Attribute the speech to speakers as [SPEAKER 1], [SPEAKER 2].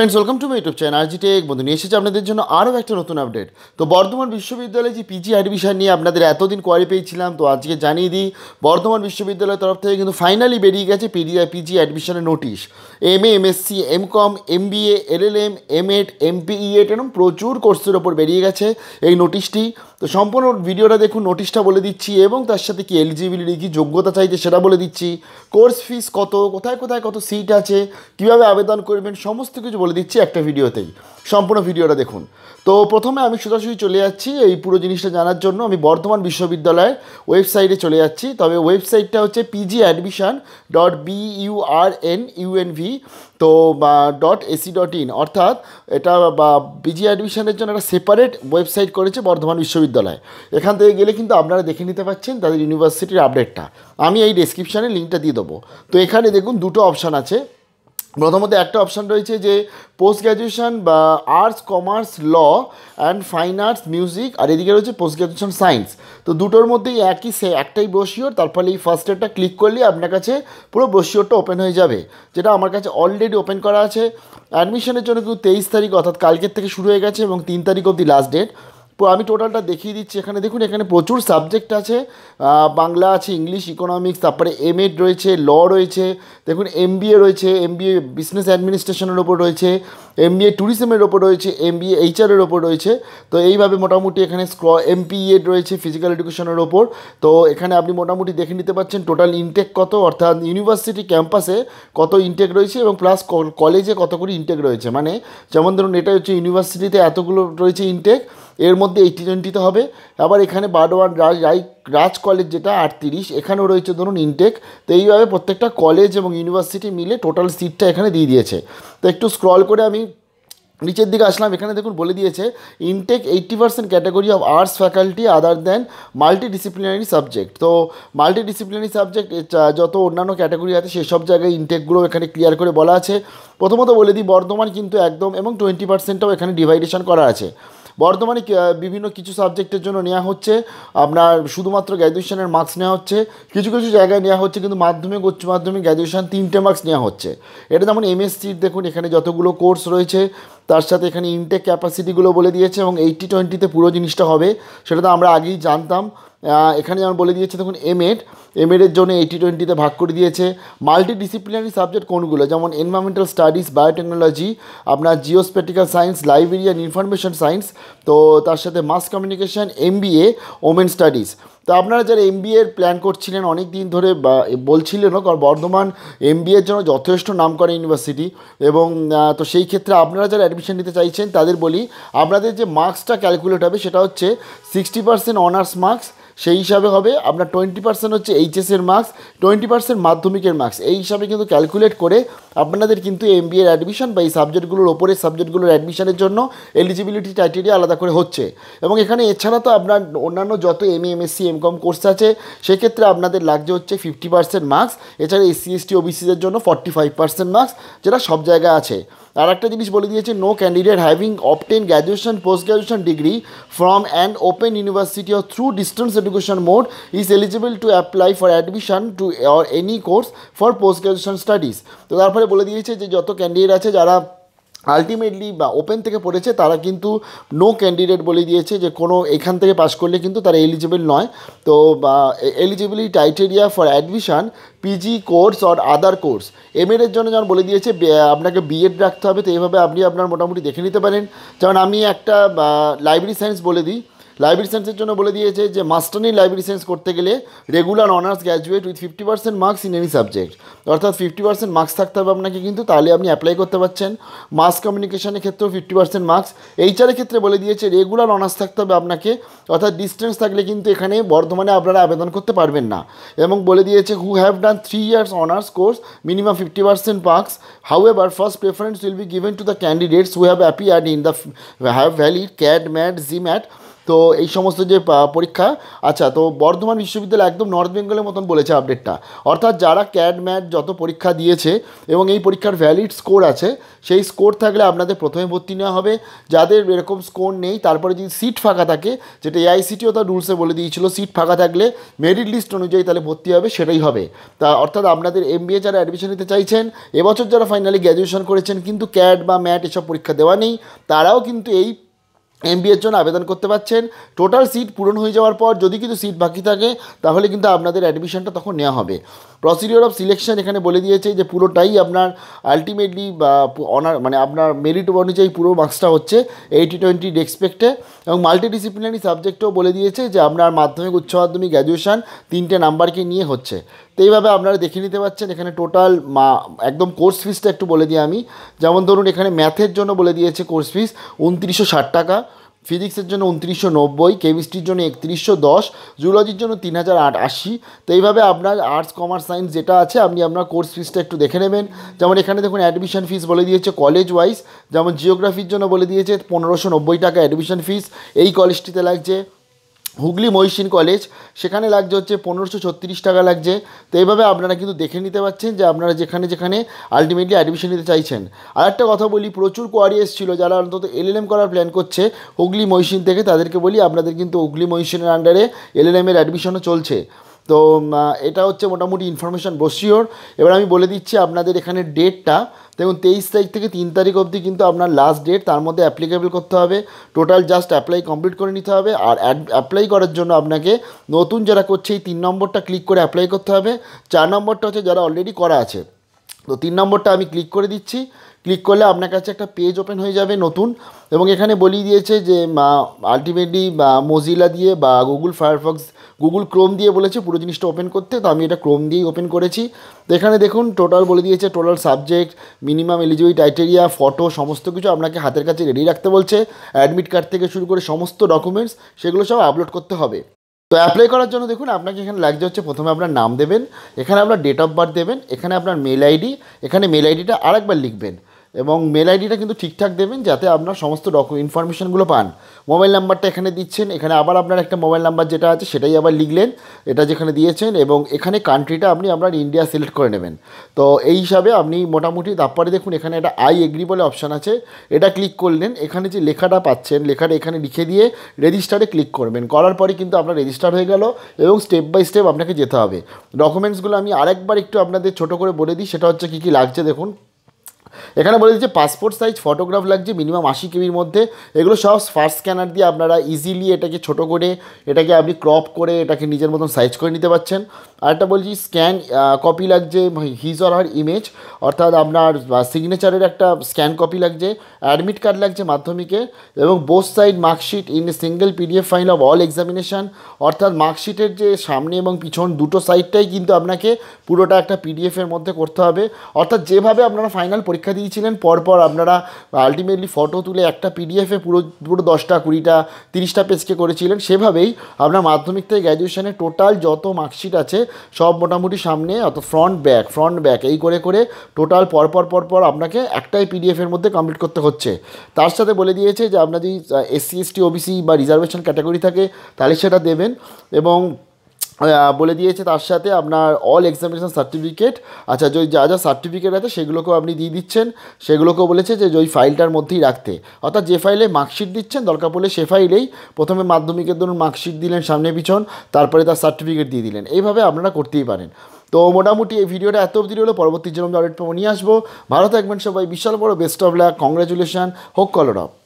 [SPEAKER 1] friends welcome to my YouTube channel RG tech বন্ধু নিয়ে এসেছে আপনাদের জন্য আরও একটা নতুন আপডেট তো বর্ধমান বিশ্ববিদ্যালয়ে যে পিজি অ্যাডমিশন নিয়ে আপনাদের এতদিন কোয়ারি পেয়েছিলাম তো আজকে জানিয়ে দিই বর্ধমান বিশ্ববিদ্যালয়ের তরফ থেকে কিন্তু ফাইনালি বেরিয়ে গেছে পিজি পিজি অ্যাডমিশনের notice M A M C M com M B L L M M ed M ed এরকম প্রচুর কোর্সের ওপর বেরিয়ে গেছে এই নোটিশটি তো সম্পূর্ণ ভিডিওটা দেখুন নোটিশটা বলে দিচ্ছি এবং তার সাথে কি এলিজিবিলিটি কি যোগ্যতা চাইছে সেটা বলে দিচ্ছি কোর্স ফিস কত কোথায় কোথায় কত সিট আছে কীভাবে আবেদন করবেন সমস্ত কিছু বলে বলে দিচ্ছি একটা ভিডিওতেই সম্পূর্ণ ভিডিওটা দেখুন তো প্রথমে আমি সোজাসুজি চলে যাচ্ছি এই পুরো জিনিসটা জানার জন্য আমি বর্ধমান বিশ্ববিদ্যালয়ের ওয়েবসাইটে চলে যাচ্ছি তবে ওয়েবসাইটটা হচ্ছে PG admission dot BURN UNV তো ডট এসি ডট ইন অর্থাৎ এটা বা পিজি অ্যাডমিশানের জন্য একটা সেপারেট ওয়েবসাইট করেছে বর্ধমান বিশ্ববিদ্যালয় এখান থেকে গেলে কিন্তু আপনারা দেখে নিতে পাচ্ছেন তাদের ইউনিভার্সিটির আপডেটটা আমি এই ডেসক্রিপশানে লিঙ্কটা দিয়ে দেবো তো এখানে দেখুন দুটো অপশান আছে প্রথমত একটা অপশান রয়েছে যে পোস্ট গ্র্যাজুয়েশান বা arts commerce law and fine arts music আর এদিকে রয়েছে পোস্ট গ্র্যাজুয়েশান সায়েন্স তো দুটোর মধ্যেই একই সে একটাই ব্রোশিওর তার ফলে এই ফার্স্ট ইয়ারটা ক্লিক করলে আপনার কাছে পুরো ব্রোশিওরটা ওপেন হয়ে যাবে যেটা আমার কাছে অলরেডি ওপেন করা আছে অ্যাডমিশনের জন্য কিন্তু তেইশ তারিখ অর্থাৎ কালকের থেকে শুরু হয়ে গেছে এবং তিন তারিখ অবধি লাস্ট ডেট আমি টোটালটা দেখিয়ে দিচ্ছি এখানে দেখুন এখানে প্রচুর সাবজেক্ট আছে বাংলা আছে ইংলিশ ইকোনমিক্স তারপরে এম এড রয়েছে ল রয়েছে দেখুন এম রয়েছে এম বিজনেস অ্যাডমিনিস্ট্রেশনের ওপর রয়েছে এম বি এ ট্যুরিজমের ওপর রয়েছে এম বি এ এইচআরের ওপর রয়েছে তো এইভাবে মোটামুটি এখানে স্ক্র এম রয়েছে ফিজিক্যাল এডুকেশনের ওপর তো এখানে আপনি মোটামুটি দেখে নিতে পারছেন টোটাল ইনটেক কত অর্থাৎ ইউনিভার্সিটি ক্যাম্পাসে কত ইনটেক রয়েছে এবং প্লাস কলেজে কত করে ইনটেক রয়েছে মানে যেমন ধরুন এটা হচ্ছে ইউনিভার্সিটিতে এতগুলো রয়েছে ইনটেক এর মধ্যে এইটি টোয়েন্টিতে হবে আবার এখানে বার্ড বারোয়ান রাইট রাজ কলেজ যেটা আটত্রিশ এখানেও রয়েছে ধরুন ইনটেক তো এইভাবে প্রত্যেকটা কলেজ এবং ইউনিভার্সিটি মিলে টোটাল সিটটা এখানে দিয়ে দিয়েছে তো একটু স্ক্রল করে আমি নিচের দিকে আসলাম এখানে দেখুন বলে দিয়েছে intake eighty percent category of arts faculty other than multidisciplinary subject তো মাল্টিডিসিপ্লিনারি সাবজেক্ট যত অন্যান্য ক্যাটাগরি আছে সেসব জায়গায় ইনটেকগুলো এখানে ক্লিয়ার করে বলা আছে প্রথমত বলে দিই বর্ধমান কিন্তু একদম এবং টোয়েন্টি পার্সেন্টটাও এখানে ডিভাইডেশন করা আছে বর্তমানে বিভিন্ন কিছু সাবজেক্টের জন্য নেওয়া হচ্ছে আপনার শুধুমাত্র গ্র্যাজুয়েশনের মার্কস নেওয়া হচ্ছে কিছু কিছু জায়গায় নেওয়া হচ্ছে কিন্তু মাধ্যমিক উচ্চ মাধ্যমিক গ্র্যাজুয়েশান তিনটে মার্কস নেওয়া হচ্ছে এটা যেমন এমএসসির দেখুন এখানে যতগুলো কোর্স রয়েছে তার সাথে এখানে ইনটেক ক্যাপাসিটিগুলো বলে দিয়েছে এবং এইটটি টোয়েন্টিতে পুরো জিনিসটা হবে সেটা তো আমরা আগেই জানতাম এখানে যেমন বলে দিয়েছে দেখুন এমএড এমএডের জন্য এইটি টোয়েন্টিতে ভাগ করে দিয়েছে মাল্টি ডিসিপ্লিনারি সাবজেক্ট কোনগুলো যেমন এনভায়রমেন্টাল স্টাডিজ বায়োটেকনোলজি আপনার geospatial science library and information science তো তার সাথে mass communication MBA women studies তো আপনারা যারা এম এর প্ল্যান করছিলেন অনেক দিন ধরে বলছিলেন কারণ বর্ধমান এম এর জন্য যথেষ্ট নাম করে ইউনিভার্সিটি এবং তো সেই ক্ষেত্রে আপনারা যারা অ্যাডমিশন নিতে চাইছেন তাদের বলি আপনাদের যে মার্কসটা ক্যালকুলেট হবে সেটা হচ্ছে সিক্সটি পার্সেন্ট অনার্স মার্কস সেই হিসাবে হবে আপনার টোয়েন্টি পার্সেন্ট হচ্ছে এইচএসের মার্কস টোয়েন্টি পার্সেন্ট মাধ্যমিকের মার্কস এই হিসাবে কিন্তু ক্যালকুলেট করে আপনাদের কিন্তু এম বিএর অ্যাডমিশন বা এই সাবজেক্টগুলোর ওপরের সাবজেক্টগুলোর অ্যাডমিশনের জন্য এলিজিবিলিটি ক্রাইটেরিয়া আলাদা করে হচ্ছে এবং এখানে এছাড়া তো আপনার অন্যান্য যত M MSc M com course আছে সেক্ষেত্রে আপনাদের লাগছে হচ্ছে ফিফটি পার্সেন্ট মার্কস এছাড়া এসসি এসটি ওবিসিদের জন্য ফর্টি ফাইভ পার্সেন্ট মার্কস যেটা সব জায়গায় আছে আর একটা জিনিস বলে দিয়েছে no candidate having obtained graduation post graduation degree from an open university or through distance education mode is eligible to apply for admission to or any course for post graduation studies তো তারপরে বলে দিয়েছে যে যত candidate আছে যারা ultimately বা open থেকে পড়েছে তারা কিন্তু নো ক্যান্ডিডেট বলে দিয়েছে যে কোনো এখান থেকে পাশ করলে কিন্তু তারা এলিজিবল নয় তো eligibility criteria for admission PG course or other course এমএডের জন্য যেমন বলে দিয়েছে আপনাকে বিএড রাখতে হবে তো এইভাবে আপনি আপনার মোটামুটি দেখে নিতে পারেন যেমন আমি একটা লাইব্রেরি সায়েন্স বলে দিই লাইব্রেরি সেন্সের জন্য বলে দিয়েছে যে মাস্টার ইন লাইব্রেরি সেন্স করতে গেলে regular honours graduate with fifty percent marks in any subject অর্থাৎ ফিফটি পার্সেন্ট মার্কস থাকতে হবে আপনাকে কিন্তু তাহলে আপনি অ্যাপ্লাই করতে পারছেন মাস কমিউনিকেশনের ক্ষেত্রেও ফিফটি পার্সেন্ট মার্কস এইচআরের ক্ষেত্রে বলে দিয়েছে রেগুলার অনার্স থাকতে হবে আপনাকে অর্থাৎ ডিস্টেন্স থাকলে কিন্তু এখানে বর্ধমানে আপনারা আবেদন করতে পারবেন না এবং বলে দিয়েছে who have done three years honours course minimum fifty percent marks however first preference will be given to the candidates who have appeared in the have valid CAT MAT GMAT তো এই সমস্ত যে পরীক্ষা আচ্ছা তো বর্ধমান বিশ্ববিদ্যালয় একদম north বেঙ্গলের মতন বলেছে আপডেটটা অর্থাৎ যারা ক্যাড ম্যাট যত পরীক্ষা দিয়েছে এবং এই পরীক্ষার ভ্যালিড স্কোর আছে সেই স্কোর থাকলে আপনাদের প্রথমে ভর্তি নেওয়া হবে যাদের এরকম স্কোর নেই তারপরে যদি সিট ফাঁকা থাকে যেটা এআইসিটিও তার রুলসে বলে দিয়েছিল সিট ফাঁকা থাকলে মেরিট লিস্ট অনুযায়ী তাহলে ভর্তি হবে সেটাই হবে তা অর্থাৎ আপনাদের এম যারা অ্যাডমিশন নিতে চাইছেন এবছর যারা ফাইনালি গ্র্যাজুয়েশন করেছেন কিন্তু ক্যাড বা ম্যাট এসব পরীক্ষা দেওয়া নেই তারাও কিন্তু এই এমবিএর জন্য আবেদন করতে পারছেন টোটাল সিট পূরণ হয়ে যাওয়ার পর যদি কিন্তু সিট বাকি থাকে তাহলে কিন্তু আপনাদের অ্যাডমিশনটা তখন নেওয়া হবে প্রসিডিওর অফ সিলেকশন এখানে বলে দিয়েছে যে পুরোটাই আপনার আলটিমেটলি অনার মানে আপনার মেরিট অনুযায়ী পুরো মার্কসটা হচ্ছে এইটি টোয়েন্টি রেক্সপেক্টে এবং মাল্টিডিসিপ্লিনারি সাবজেক্টও বলে দিয়েছে যে আপনার মাধ্যমিক উচ্চ মাধ্যমিক গ্র্যাজুয়েশান তিনটে নাম্বারকে নিয়ে হচ্ছে তো এইভাবে আপনারা দেখে নিতে পারছেন এখানে টোটাল মা একদম কোর্স ফিসটা একটু বলে দিই আমি যেমন ধরুন এখানে ম্যাথের জন্য বলে দিয়েছে কোর্স ফিস উনত্রিশশো ষাট টাকা ফিজিক্সের জন্য উনত্রিশশো নব্বই কেমিস্ট্রির জন্য একত্রিশশো দশ জুলজির জন্য তিন হাজার আট আশি তো এইভাবে আপনার আর্টস কমার্স সায়েন্স যেটা আছে আপনি আপনার কোর্স ফিজটা একটু দেখে নেবেন যেমন এখানে দেখুন অ্যাডমিশন ফিস বলে দিয়েছে কলেজ ওয়াইজ যেমন জিওগ্রাফির জন্য বলে দিয়েছে পনেরোশো নব্বই টাকা অ্যাডমিশন ফিস এই কলেজটিতে লাগছে হুগলি মহিষিন কলেজ সেখানে লাগছে হচ্ছে পনেরোশো ছত্রিশ টাকা লাগছে তো এইভাবে আপনারা কিন্তু দেখে নিতে পারছেন যে আপনারা যেখানে যেখানে আলটিমেটলি অ্যাডমিশন নিতে চাইছেন আর একটা কথা বলি প্রচুর কোয়ারি এসেছিলো যারা অন্তত এলএলএম করার প্ল্যান করছে হুগলি মহিষিন থেকে তাদেরকে বলি আপনাদের কিন্তু হুগলি মহিষিনের আন্ডারে এলএলএমের অ্যাডমিশনও চলছে তো এটা হচ্ছে মোটামুটি ইনফরমেশান বসিওর এবার আমি বলে দিচ্ছি আপনাদের এখানে ডেটটা দেখুন তেইশ তারিখ থেকে তিন তারিখ অবধি কিন্তু আপনার লাস্ট ডেট তার মধ্যে অ্যাপ্লিকেবল করতে হবে টোটাল জাস্ট অ্যাপ্লাই কমপ্লিট করে নিতে হবে আর অ্যাপ্লাই করার জন্য আপনাকে নতুন যারা করছে এই তিন নম্বরটা ক্লিক করে অ্যাপ্লাই করতে হবে চার নম্বরটা হচ্ছে যারা অলরেডি করা আছে তো তিন নম্বরটা আমি ক্লিক করে দিচ্ছি ক্লিক করলে আপনার কাছে একটা পেজ ওপেন হয়ে যাবে নতুন এবং এখানে বলিয়ে দিয়েছে যে আলটিমেটলি মজিলা দিয়ে বা গুগল ফায়ারফক্স গুগল ক্রোম দিয়ে বলেছে পুরো জিনিসটা ওপেন করতে তো আমি এটা ক্রোম দিয়েই ওপেন করেছি তো এখানে দেখুন টোটাল বলে দিয়েছে total subject minimum eligibility criteria photo সমস্ত কিছু আপনাকে হাতের কাছে রেডি রাখতে বলছে অ্যাডমিট কার্ড থেকে শুরু করে সমস্ত ডকুমেন্টস সেগুলো সব আপলোড করতে হবে তো অ্যাপ্লাই করার জন্য দেখুন আপনাকে এখানে লাগছে হচ্ছে প্রথমে আপনার নাম দেবেন এখানে আপনার ডেট অফ বার্থ দেবেন এখানে আপনার মেল আইডি এখানে মেল আইডিটা আরেকবার লিখবেন এবং মেল আইডিটা কিন্তু ঠিকঠাক দেবেন যাতে আপনার সমস্ত ডকু ইনফরমেশানগুলো পান মোবাইল নাম্বারটা এখানে দিচ্ছেন এখানে আবার আপনার একটা মোবাইল নাম্বার যেটা আছে সেটাই আবার লিখলেন এটা যেখানে দিয়েছেন এবং এখানে কান্ট্রিটা আপনি আপনার ইন্ডিয়া সিলেক্ট করে নেবেন তো এই হিসাবে আপনি মোটামুটি তারপরে দেখুন এখানে একটা আই এগ্রি বলে অপশান আছে এটা ক্লিক করলেন এখানে যে লেখাটা পাচ্ছেন লেখাটা এখানে লিখে দিয়ে রেজিস্টারে ক্লিক করবেন করার পরে কিন্তু আপনার রেজিস্টার হয়ে গেল এবং স্টেপ বাই স্টেপ আপনাকে যেতে হবে ডকুমেন্টসগুলো আমি আরেকবার একটু আপনাদের ছোট করে বলে দিই সেটা হচ্ছে কী কী লাগছে দেখুন এখানে বলে দিচ্ছে পাসপোর্ট সাইজ ফটোগ্রাফ লাগছে মিনিমাম আশি কেবির মধ্যে এগুলো সব ফার্স্ট স্ক্যানার দিয়ে আপনারা ইজিলি এটাকে ছোট করে এটাকে আপনি ক্রপ করে এটাকে নিজের মতন সাইজ করে নিতে পারছেন আরেকটা বলছি স্ক্যান কপি লাগছে হিজ অর আর ইমেজ অর্থাৎ আপনার সিগনেচারের একটা স্ক্যান কপি লাগছে অ্যাডমিট কার্ড লাগছে মাধ্যমিকে এবং both side marksheet in single PDF file of all examination অর্থাৎ মার্কশিটের যে সামনে এবং পিছন দুটো সাইডটাই কিন্তু আপনাকে পুরোটা একটা পিডিএফের মধ্যে করতে হবে অর্থাৎ যেভাবে আপনারা ফাইনাল পরীক্ষা পরীক্ষা দিয়েছিলেন পরপর আপনারা আলটিমেটলি ফটো তুলে একটা পিডিএফে পুরো পুরো দশটা কুড়িটা তিরিশটা পেজকে করেছিলেন সেভাবেই আপনার মাধ্যমিক থেকে গ্র্যাজুয়েশানে টোটাল যত মার্কশিট আছে সব মোটামুটি সামনে অত ফ্রন্ট ব্যাক ফ্রন্ট ব্যাক এই করে করে টোটাল পরপর পরপর আপনাকে একটাই পিডিএফের মধ্যে কমপ্লিট করতে হচ্ছে তার সাথে বলে দিয়েছে যে আপনার যদি এসসি এসটি ওবিসি বা রিজার্ভেশন ক্যাটাগরি থাকে তাহলে সেটা দেবেন এবং বলে দিয়েছে তার সাথে আপনার অল এক্সামিনেশন সার্টিফিকেট আচ্ছা যে যা যা সার্টিফিকেট আছে সেগুলোকেও আপনি দিয়ে দিচ্ছেন সেগুলোকেও বলেছে যে ওই ফাইলটার মধ্যেই রাখতে অর্থাৎ যে ফাইলে মার্কশিট দিচ্ছেন দরকার পড়লে সে ফাইলেই প্রথমে মাধ্যমিকের ধরুন মার্কশিট দিলেন সামনে পিছন তারপরে তার সার্টিফিকেট দিয়ে দিলেন এইভাবে আপনারা করতেই পারেন তো মোটামুটি এই ভিডিওটা এত অবধি হলো পরবর্তী জন্য আমি আপডেট পাবো নিয়ে আসবো ভারত থাকবেন সবাই বিশাল বড় বেস্ট অফ লাক কংগ্রাচুলেশান হোক কলর অফ